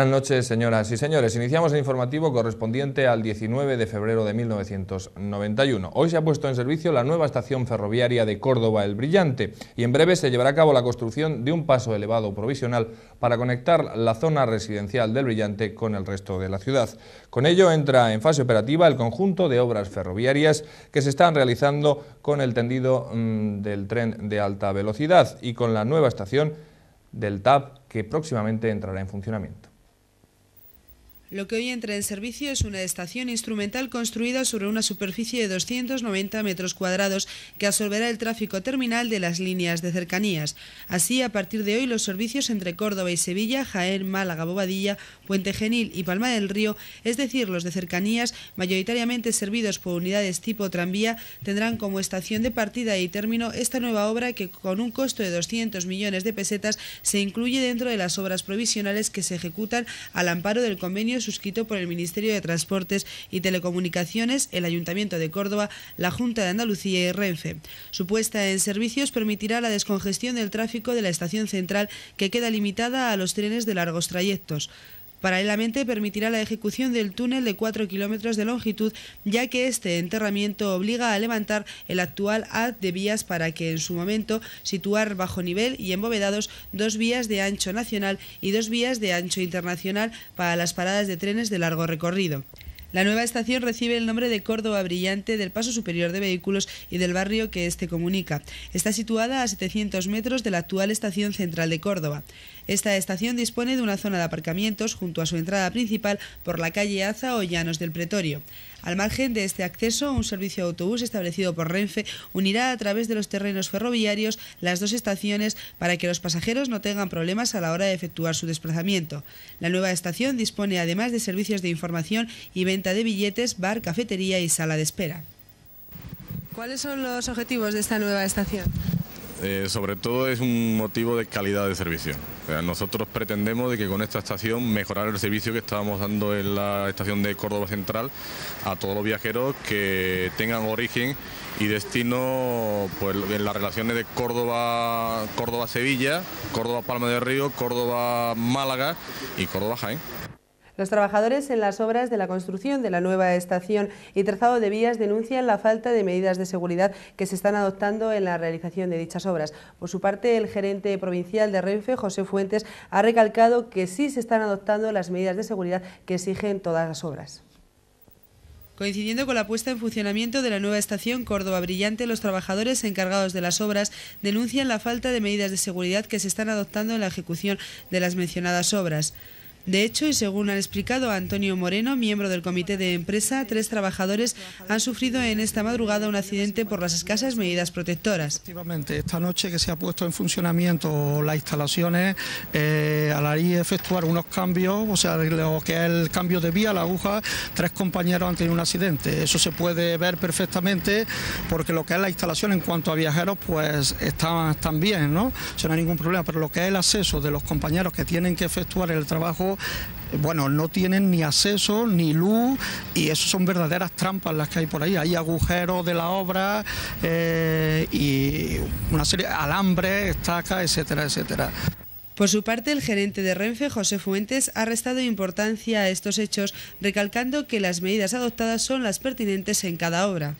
buenas noches, señoras y señores. Iniciamos el informativo correspondiente al 19 de febrero de 1991. Hoy se ha puesto en servicio la nueva estación ferroviaria de Córdoba El Brillante y en breve se llevará a cabo la construcción de un paso elevado provisional para conectar la zona residencial del Brillante con el resto de la ciudad. Con ello entra en fase operativa el conjunto de obras ferroviarias que se están realizando con el tendido mm, del tren de alta velocidad y con la nueva estación del TAP que próximamente entrará en funcionamiento. Lo que hoy entra en servicio es una estación instrumental construida sobre una superficie de 290 metros cuadrados que absorberá el tráfico terminal de las líneas de cercanías. Así, a partir de hoy, los servicios entre Córdoba y Sevilla, Jaén, Málaga, Bobadilla, Puente Genil y Palma del Río, es decir, los de cercanías, mayoritariamente servidos por unidades tipo tranvía, tendrán como estación de partida y término esta nueva obra que, con un costo de 200 millones de pesetas, se incluye dentro de las obras provisionales que se ejecutan al amparo del convenio suscrito por el Ministerio de Transportes y Telecomunicaciones, el Ayuntamiento de Córdoba, la Junta de Andalucía y Renfe. Su puesta en servicios permitirá la descongestión del tráfico de la estación central que queda limitada a los trenes de largos trayectos. Paralelamente permitirá la ejecución del túnel de 4 kilómetros de longitud, ya que este enterramiento obliga a levantar el actual ad de vías para que en su momento situar bajo nivel y embovedados dos vías de ancho nacional y dos vías de ancho internacional para las paradas de trenes de largo recorrido. La nueva estación recibe el nombre de Córdoba Brillante del Paso Superior de Vehículos y del barrio que este comunica. Está situada a 700 metros de la actual Estación Central de Córdoba. Esta estación dispone de una zona de aparcamientos junto a su entrada principal por la calle Aza o Llanos del Pretorio. Al margen de este acceso, un servicio de autobús establecido por Renfe unirá a través de los terrenos ferroviarios las dos estaciones para que los pasajeros no tengan problemas a la hora de efectuar su desplazamiento. La nueva estación dispone además de servicios de información y venta de billetes, bar, cafetería y sala de espera. ¿Cuáles son los objetivos de esta nueva estación? Eh, sobre todo es un motivo de calidad de servicio. nosotros pretendemos de que con esta estación mejorar el servicio que estábamos dando en la estación de Córdoba Central a todos los viajeros que tengan origen y destino pues, en las relaciones de Córdoba, Córdoba Sevilla, Córdoba Palma del Río, Córdoba Málaga y Córdoba Jaén. Los trabajadores en las obras de la construcción de la nueva estación y trazado de vías denuncian la falta de medidas de seguridad que se están adoptando en la realización de dichas obras. Por su parte, el gerente provincial de Renfe, José Fuentes, ha recalcado que sí se están adoptando las medidas de seguridad que exigen todas las obras. Coincidiendo con la puesta en funcionamiento de la nueva estación Córdoba Brillante, los trabajadores encargados de las obras denuncian la falta de medidas de seguridad que se están adoptando en la ejecución de las mencionadas obras. De hecho, y según ha explicado Antonio Moreno, miembro del comité de empresa, tres trabajadores han sufrido en esta madrugada un accidente por las escasas medidas protectoras. Efectivamente, esta noche que se ha puesto en funcionamiento las instalaciones, eh, al ahí efectuar unos cambios, o sea, lo que es el cambio de vía, la aguja, tres compañeros han tenido un accidente. Eso se puede ver perfectamente porque lo que es la instalación en cuanto a viajeros, pues están, están bien, ¿no? O no hay ningún problema, pero lo que es el acceso de los compañeros que tienen que efectuar el trabajo bueno, no tienen ni acceso ni luz y eso son verdaderas trampas las que hay por ahí. Hay agujeros de la obra eh, y una serie de alambres, estacas, etcétera, etcétera. Por su parte, el gerente de Renfe, José Fuentes, ha restado importancia a estos hechos, recalcando que las medidas adoptadas son las pertinentes en cada obra.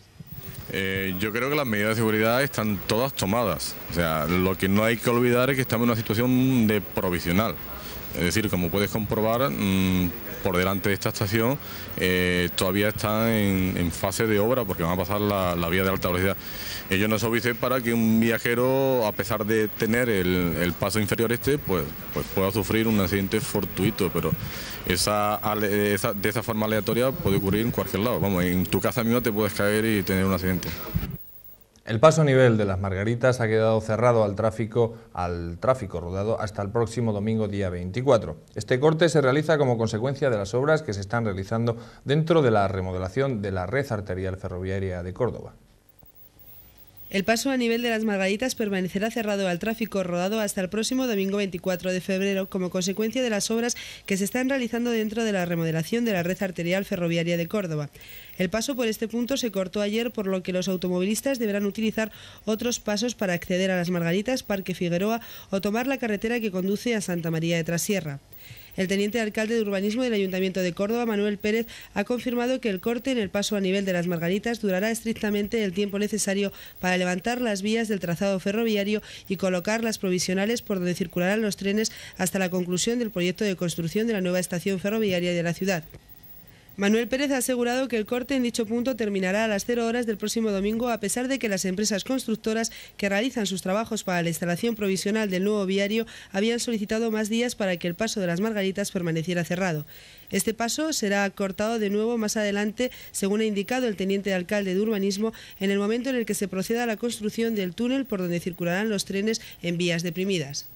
Eh, yo creo que las medidas de seguridad están todas tomadas. O sea, lo que no hay que olvidar es que estamos en una situación de provisional. Es decir, como puedes comprobar, mm, por delante de esta estación eh, todavía está en, fase de obra porque van a pasar la, vía de alta velocidad. Ellos nos obvio para que un viajero, a pesar de tener el, paso inferior este, pues, pues, pueda sufrir un accidente fortuito, pero de esa forma aleatoria puede ocurrir en cualquier lado. Vamos, en tu casa mismo te puedes caer y tener un accidente. El paso a nivel de las Margaritas ha quedado cerrado al tráfico, al tráfico rodado hasta el próximo domingo día 24. Este corte se realiza como consecuencia de las obras que se están realizando dentro de la remodelación de la red arterial ferroviaria de Córdoba. El paso a nivel de las Margaritas permanecerá cerrado al tráfico rodado hasta el próximo domingo 24 de febrero como consecuencia de las obras que se están realizando dentro de la remodelación de la red arterial ferroviaria de Córdoba. El paso por este punto se cortó ayer, por lo que los automovilistas deberán utilizar otros pasos para acceder a las Margaritas, Parque Figueroa o tomar la carretera que conduce a Santa María de Trasierra. El teniente alcalde de Urbanismo del Ayuntamiento de Córdoba, Manuel Pérez, ha confirmado que el corte en el paso a nivel de las Margaritas durará estrictamente el tiempo necesario para levantar las vías del trazado ferroviario y colocar las provisionales por donde circularán los trenes hasta la conclusión del proyecto de construcción de la nueva estación ferroviaria de la ciudad. Manuel Pérez ha asegurado que el corte en dicho punto terminará a las 0 horas del próximo domingo, a pesar de que las empresas constructoras que realizan sus trabajos para la instalación provisional del nuevo viario habían solicitado más días para que el paso de las Margaritas permaneciera cerrado. Este paso será cortado de nuevo más adelante, según ha indicado el teniente de alcalde de Urbanismo, en el momento en el que se proceda a la construcción del túnel por donde circularán los trenes en vías deprimidas.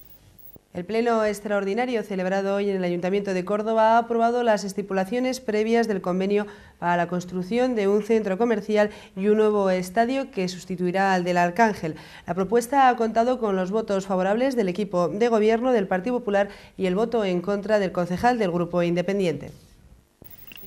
El Pleno Extraordinario celebrado hoy en el Ayuntamiento de Córdoba ha aprobado las estipulaciones previas del convenio para la construcción de un centro comercial y un nuevo estadio que sustituirá al del Arcángel. La propuesta ha contado con los votos favorables del equipo de gobierno del Partido Popular y el voto en contra del concejal del Grupo Independiente.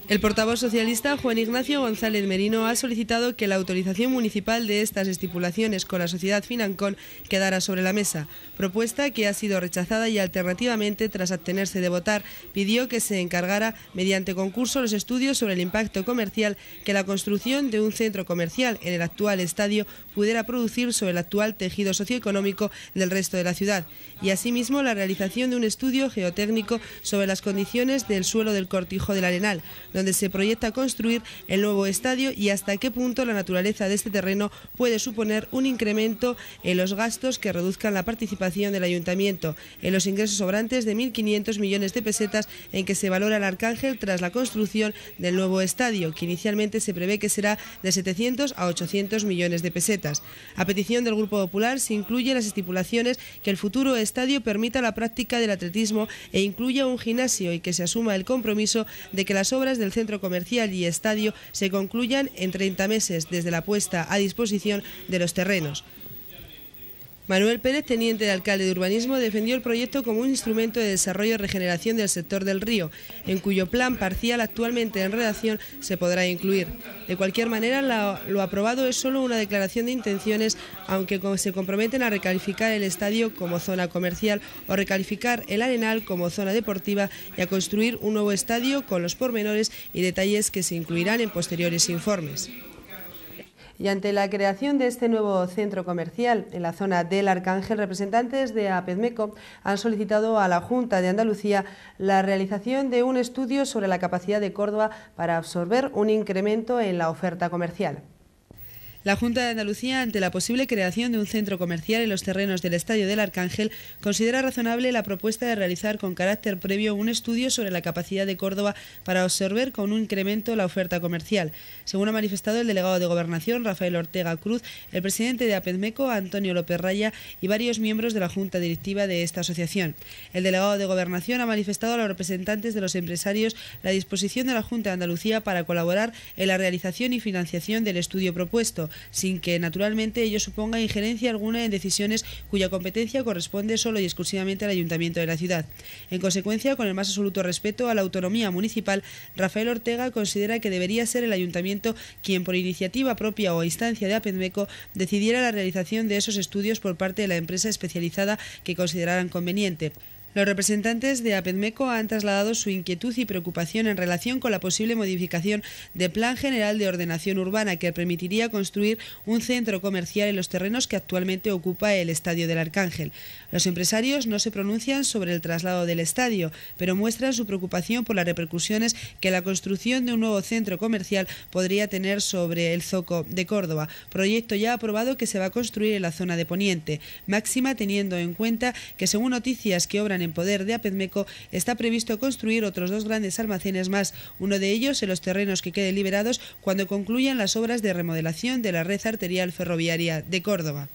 El portavoz socialista Juan Ignacio González Merino ha solicitado que la autorización municipal de estas estipulaciones con la sociedad Financón quedara sobre la mesa, propuesta que ha sido rechazada y alternativamente, tras abstenerse de votar, pidió que se encargara mediante concurso los estudios sobre el impacto comercial que la construcción de un centro comercial en el actual estadio pudiera producir sobre el actual tejido socioeconómico del resto de la ciudad y asimismo la realización de un estudio geotécnico sobre las condiciones del suelo del cortijo del Arenal donde se proyecta construir el nuevo estadio y hasta qué punto la naturaleza de este terreno puede suponer un incremento en los gastos que reduzcan la participación del ayuntamiento en los ingresos sobrantes de 1.500 millones de pesetas en que se valora el Arcángel tras la construcción del nuevo estadio, que inicialmente se prevé que será de 700 a 800 millones de pesetas. A petición del Grupo Popular se incluyen las estipulaciones que el futuro estadio permita la práctica del atletismo e incluya un gimnasio y que se asuma el compromiso de que las obras del el centro comercial y estadio se concluyan en 30 meses desde la puesta a disposición de los terrenos. Manuel Pérez, teniente de alcalde de urbanismo, defendió el proyecto como un instrumento de desarrollo y regeneración del sector del río, en cuyo plan parcial actualmente en redacción se podrá incluir. De cualquier manera, lo aprobado es solo una declaración de intenciones, aunque se comprometen a recalificar el estadio como zona comercial o recalificar el arenal como zona deportiva y a construir un nuevo estadio con los pormenores y detalles que se incluirán en posteriores informes. Y ante la creación de este nuevo centro comercial en la zona del Arcángel, representantes de APEDMECO han solicitado a la Junta de Andalucía la realización de un estudio sobre la capacidad de Córdoba para absorber un incremento en la oferta comercial. La Junta de Andalucía, ante la posible creación de un centro comercial en los terrenos del Estadio del Arcángel, considera razonable la propuesta de realizar con carácter previo un estudio sobre la capacidad de Córdoba para absorber con un incremento la oferta comercial. Según ha manifestado el delegado de Gobernación, Rafael Ortega Cruz, el presidente de APEDMECO, Antonio López Raya, y varios miembros de la Junta Directiva de esta asociación. El delegado de Gobernación ha manifestado a los representantes de los empresarios la disposición de la Junta de Andalucía para colaborar en la realización y financiación del estudio propuesto sin que naturalmente ello suponga injerencia alguna en decisiones cuya competencia corresponde solo y exclusivamente al Ayuntamiento de la ciudad. En consecuencia, con el más absoluto respeto a la autonomía municipal, Rafael Ortega considera que debería ser el Ayuntamiento quien por iniciativa propia o a instancia de Apenbeco, decidiera la realización de esos estudios por parte de la empresa especializada que consideraran conveniente. Los representantes de APEDMECO han trasladado su inquietud y preocupación en relación con la posible modificación del Plan General de Ordenación Urbana que permitiría construir un centro comercial en los terrenos que actualmente ocupa el Estadio del Arcángel. Los empresarios no se pronuncian sobre el traslado del estadio, pero muestran su preocupación por las repercusiones que la construcción de un nuevo centro comercial podría tener sobre el Zoco de Córdoba, proyecto ya aprobado que se va a construir en la zona de Poniente, máxima teniendo en cuenta que según noticias que obran en poder de APEZMECO está previsto construir otros dos grandes almacenes más, uno de ellos en los terrenos que queden liberados cuando concluyan las obras de remodelación de la red arterial ferroviaria de Córdoba.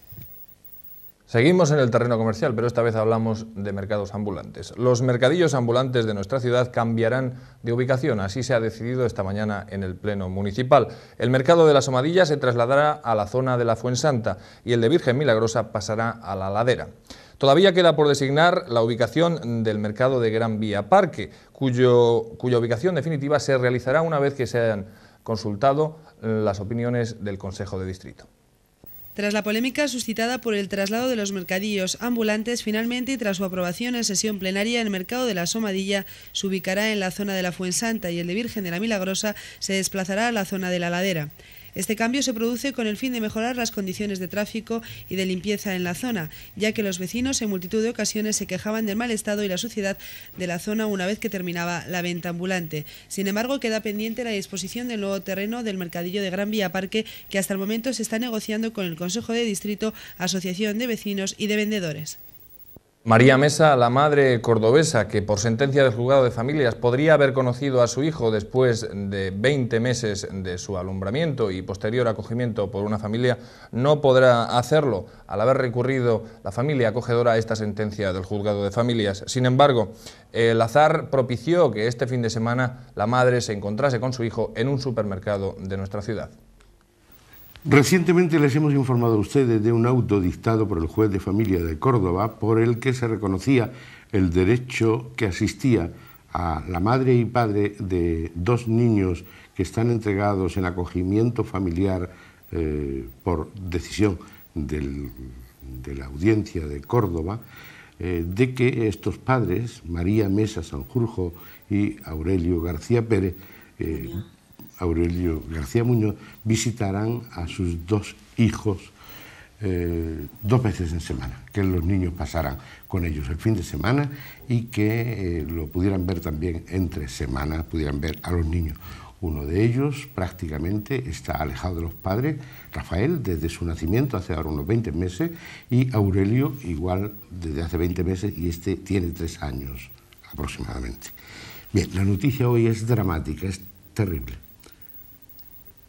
Seguimos en el terreno comercial, pero esta vez hablamos de mercados ambulantes. Los mercadillos ambulantes de nuestra ciudad cambiarán de ubicación, así se ha decidido esta mañana en el Pleno Municipal. El mercado de la Somadilla se trasladará a la zona de la Fuensanta y el de Virgen Milagrosa pasará a la ladera. Todavía queda por designar la ubicación del mercado de Gran Vía Parque, cuyo, cuya ubicación definitiva se realizará una vez que se hayan consultado las opiniones del Consejo de Distrito. Tras la polémica suscitada por el traslado de los mercadillos ambulantes, finalmente y tras su aprobación en sesión plenaria, el mercado de la Somadilla se ubicará en la zona de la Fuensanta y el de Virgen de la Milagrosa se desplazará a la zona de la Ladera. Este cambio se produce con el fin de mejorar las condiciones de tráfico y de limpieza en la zona, ya que los vecinos en multitud de ocasiones se quejaban del mal estado y la suciedad de la zona una vez que terminaba la venta ambulante. Sin embargo, queda pendiente la disposición del nuevo terreno del mercadillo de Gran Vía Parque, que hasta el momento se está negociando con el Consejo de Distrito, Asociación de Vecinos y de Vendedores. María Mesa, la madre cordobesa que por sentencia del juzgado de familias podría haber conocido a su hijo después de 20 meses de su alumbramiento y posterior acogimiento por una familia, no podrá hacerlo al haber recurrido la familia acogedora a esta sentencia del juzgado de familias. Sin embargo, el azar propició que este fin de semana la madre se encontrase con su hijo en un supermercado de nuestra ciudad. Recientemente les hemos informado a ustedes de un auto dictado por el juez de familia de Córdoba por el que se reconocía el derecho que asistía a la madre y padre de dos niños que están entregados en acogimiento familiar eh, por decisión de la audiencia de Córdoba, eh, de que estos padres, María Mesa Sanjurjo y Aurelio García Pérez, eh, Aurelio García Muñoz, visitarán a sus dos hijos eh, dos veces en semana, que los niños pasarán con ellos el fin de semana y que eh, lo pudieran ver también entre semanas, pudieran ver a los niños. Uno de ellos prácticamente está alejado de los padres, Rafael desde su nacimiento, hace ahora unos 20 meses, y Aurelio igual desde hace 20 meses y este tiene tres años aproximadamente. Bien, la noticia hoy es dramática, es terrible.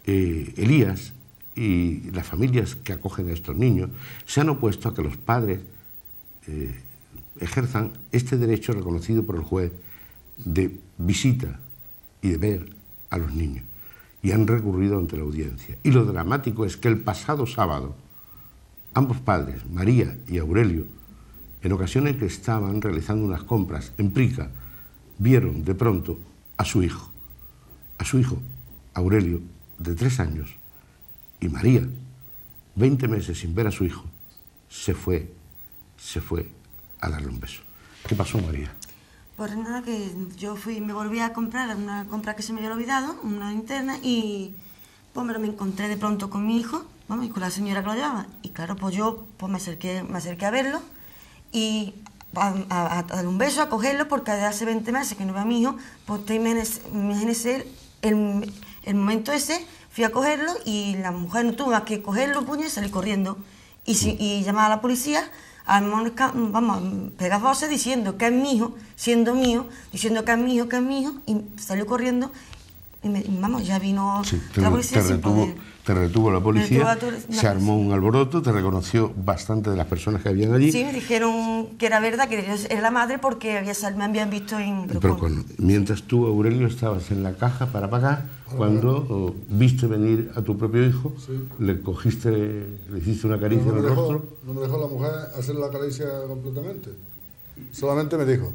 Eh, Elías y las familias que acogen a estos niños se han opuesto a que los padres eh, ejerzan este derecho reconocido por el juez de visita y de ver a los niños. Y han recurrido ante la audiencia. Y lo dramático es que el pasado sábado, ambos padres, María y Aurelio, en ocasiones que estaban realizando unas compras en Prica, vieron de pronto a su hijo, a su hijo Aurelio, de tres años y María, 20 meses sin ver a su hijo, se fue, se fue a darle un beso. ¿Qué pasó, María? Pues nada, que yo fui, me volví a comprar una compra que se me había olvidado, una linterna, y pues me, encontré de pronto con mi hijo, y con la señora que lo llevaba. Y claro, pues yo pues me, acerqué, me acerqué a verlo y a, darle un beso, a cogerlo, porque hace 20 meses que no veo a mi hijo, pues imagínese el, el momento ese fui a cogerlo y la mujer no tuvo más que cogerlo, puño y salir corriendo. Y, si, a la policía, a vamos, pegar voces diciendo que es mi hijo, siendo mío, diciendo que es mi hijo, que es mi hijo, y salió corriendo. Y, me, vamos, ya vino la policía. Te retuvo, te retuvo la policía, se armó un alboroto, te reconoció bastante de las personas que habían allí. Sí, me dijeron que era verdad, que era la madre porque había, me habían visto en Pero Mientras tú, Aurelio, estabas en la caja para pagar, cuando viste venir a tu propio hijo, le cogiste, le hiciste una caricia no en el rostro. No me dejó la mujer hacer la caricia completamente. Solamente me dijo,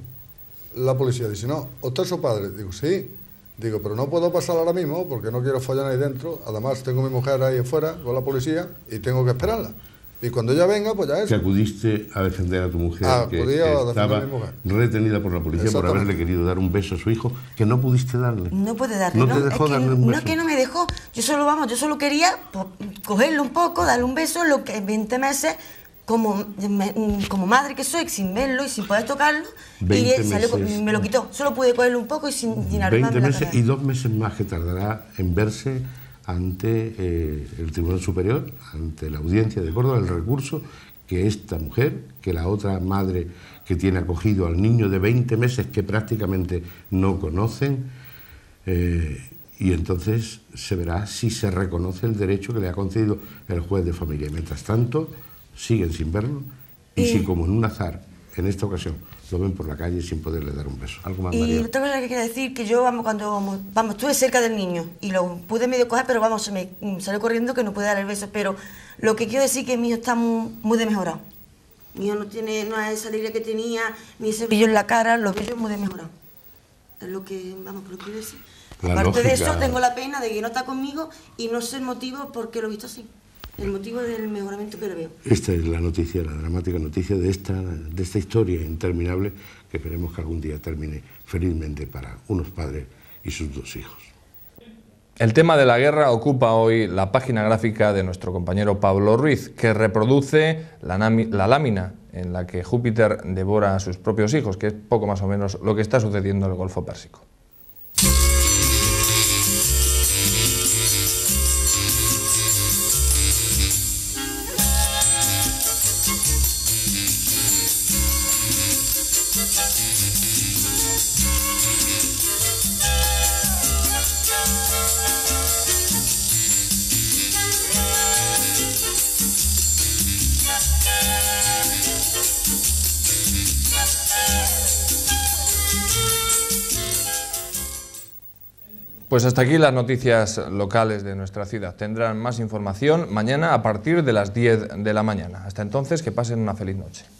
la policía dice, no, ¿usted es su padre? Digo, sí. Digo, pero no puedo pasar ahora mismo porque no quiero fallar ahí dentro. Además, tengo mi mujer ahí afuera con la policía y tengo que esperarla. Y cuando ella venga, pues ya es. Que acudiste a defender a tu mujer, que, estaba retenida por la policía por haberle querido dar un beso a su hijo, que no pudiste darle. No puede darle. No, te dejó que, un beso. No, que no me dejó. Yo solo, vamos, yo solo quería cogerle pues, cogerlo un poco, darle un beso, lo que en 20 meses, como, como madre que soy, sin verlo y sin poder tocarlo, y me lo quitó. Solo pude cogerlo un poco y sin, sin 20 meses y dos meses más que tardará en verse ante eh, el Tribunal Superior, ante la audiencia de Córdoba, el recurso que esta mujer, que la otra madre que tiene acogido al niño de 20 meses que prácticamente no conocen, eh, y entonces se verá si se reconoce el derecho que le ha concedido el juez de familia. mientras tanto, siguen sin verlo, y si como en un azar, en esta ocasión, lo ven por la calle sin poderle dar un beso. Algo Y otra cosa que quiero decir, que yo, vamos, cuando, vamos, estuve cerca del niño y lo pude medio coger, pero vamos, se me mm, salió corriendo que no pude dar el beso, pero lo que quiero decir que mi mío está muy, de mejorado. Mi hijo no tiene no es esa alegría que tenía, ni ese brillo en la cara, lo que es muy mejorado. Es lo que, vamos, quiero decir. Aparte de eso, tengo la pena de que no está conmigo y no sé el motivo por qué lo he visto así el motivo del mejoramiento que veo. Esta es la noticia, la dramática noticia de esta, de esta historia interminable que esperemos que algún día termine felizmente para unos padres y sus dos hijos. El tema de la guerra ocupa hoy la página gráfica de nuestro compañero Pablo Ruiz, que reproduce la, la, lámina en la que Júpiter devora a sus propios hijos, que es poco más o menos lo que está sucediendo en el Golfo Pérsico. Pues hasta aquí las noticias locales de nuestra ciudad. Tendrán más información mañana a partir de las 10 de la mañana. Hasta entonces, que pasen una feliz noche.